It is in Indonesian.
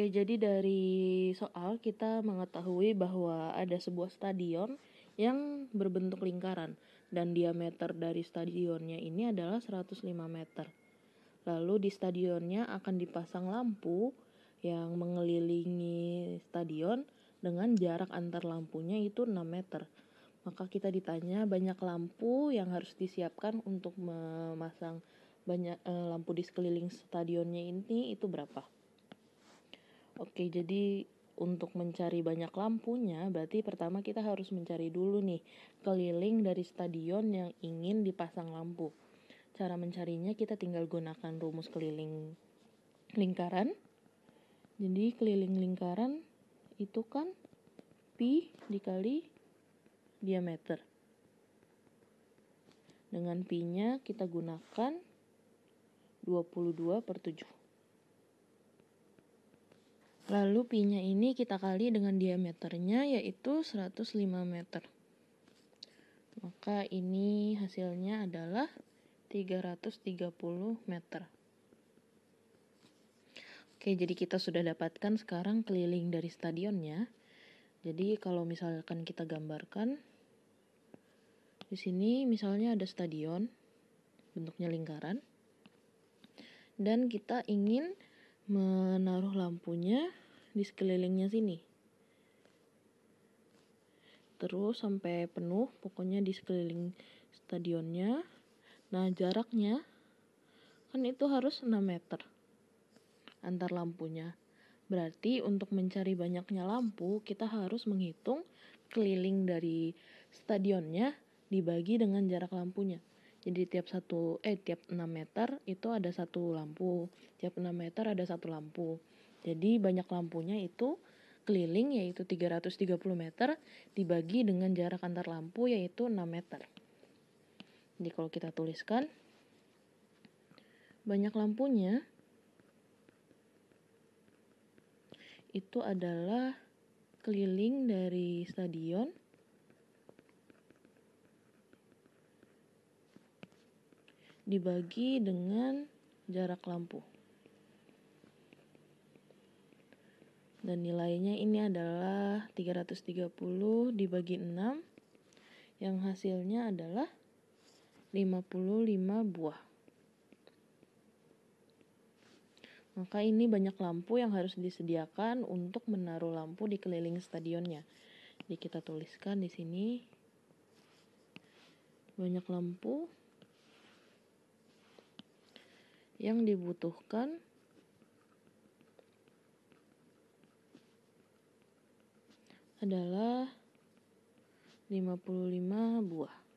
Oke, jadi dari soal kita mengetahui bahwa ada sebuah stadion yang berbentuk lingkaran dan diameter dari stadionnya ini adalah 105 meter. Lalu di stadionnya akan dipasang lampu yang mengelilingi stadion dengan jarak antar lampunya itu 6 meter. Maka kita ditanya banyak lampu yang harus disiapkan untuk memasang banyak eh, lampu di sekeliling stadionnya ini itu berapa? Oke, jadi untuk mencari banyak lampunya, berarti pertama kita harus mencari dulu nih keliling dari stadion yang ingin dipasang lampu. Cara mencarinya kita tinggal gunakan rumus keliling lingkaran. Jadi keliling lingkaran itu kan pi dikali diameter. Dengan pi-nya kita gunakan 22 per 7. Lalu pinya ini kita kali dengan diameternya yaitu 105 meter. Maka ini hasilnya adalah 330 meter. Oke, jadi kita sudah dapatkan sekarang keliling dari stadionnya. Jadi kalau misalkan kita gambarkan di sini misalnya ada stadion bentuknya lingkaran dan kita ingin menaruh lampunya di sekelilingnya sini terus sampai penuh pokoknya di sekeliling stadionnya nah jaraknya kan itu harus 6 meter antar lampunya berarti untuk mencari banyaknya lampu kita harus menghitung keliling dari stadionnya dibagi dengan jarak lampunya jadi tiap satu eh tiap 6 meter itu ada satu lampu tiap 6 meter ada satu lampu jadi banyak lampunya itu keliling yaitu 330 meter dibagi dengan jarak antar lampu yaitu 6 meter jadi kalau kita tuliskan banyak lampunya itu adalah keliling dari stadion dibagi dengan jarak lampu. Dan nilainya ini adalah 330 dibagi 6 yang hasilnya adalah 55 buah. Maka ini banyak lampu yang harus disediakan untuk menaruh lampu di keliling stadionnya. Jadi kita tuliskan di sini banyak lampu yang dibutuhkan adalah 55 buah.